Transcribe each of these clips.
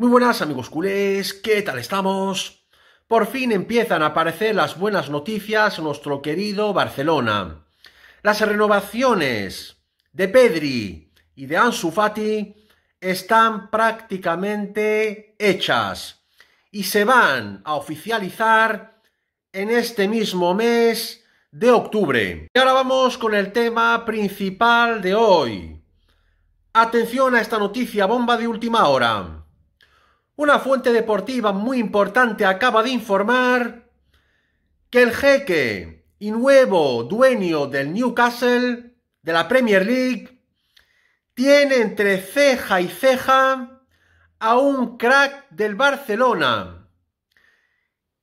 Muy buenas amigos culés, ¿qué tal estamos? Por fin empiezan a aparecer las buenas noticias en nuestro querido Barcelona. Las renovaciones de Pedri y de Ansu Fati están prácticamente hechas y se van a oficializar en este mismo mes de octubre. Y ahora vamos con el tema principal de hoy. Atención a esta noticia bomba de última hora. Una fuente deportiva muy importante acaba de informar que el jeque y nuevo dueño del Newcastle, de la Premier League, tiene entre ceja y ceja a un crack del Barcelona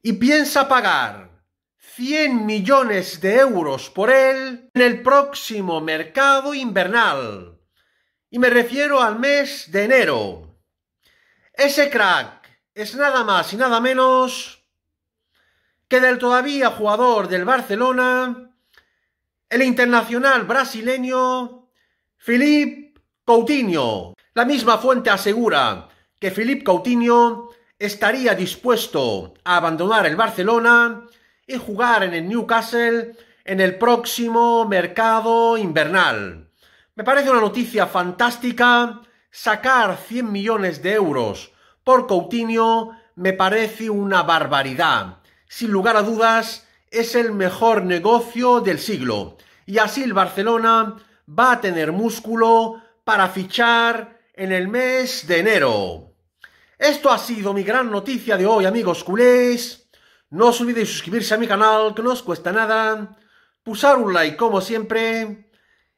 y piensa pagar 100 millones de euros por él en el próximo mercado invernal. Y me refiero al mes de enero. Ese crack es nada más y nada menos que del todavía jugador del Barcelona, el internacional brasileño Philippe Coutinho. La misma fuente asegura que Philippe Coutinho estaría dispuesto a abandonar el Barcelona y jugar en el Newcastle en el próximo mercado invernal. Me parece una noticia fantástica sacar 100 millones de euros por Coutinho me parece una barbaridad. Sin lugar a dudas, es el mejor negocio del siglo. Y así el Barcelona va a tener músculo para fichar en el mes de enero. Esto ha sido mi gran noticia de hoy, amigos culés. No os olvidéis suscribirse a mi canal, que no os cuesta nada. Pulsar un like como siempre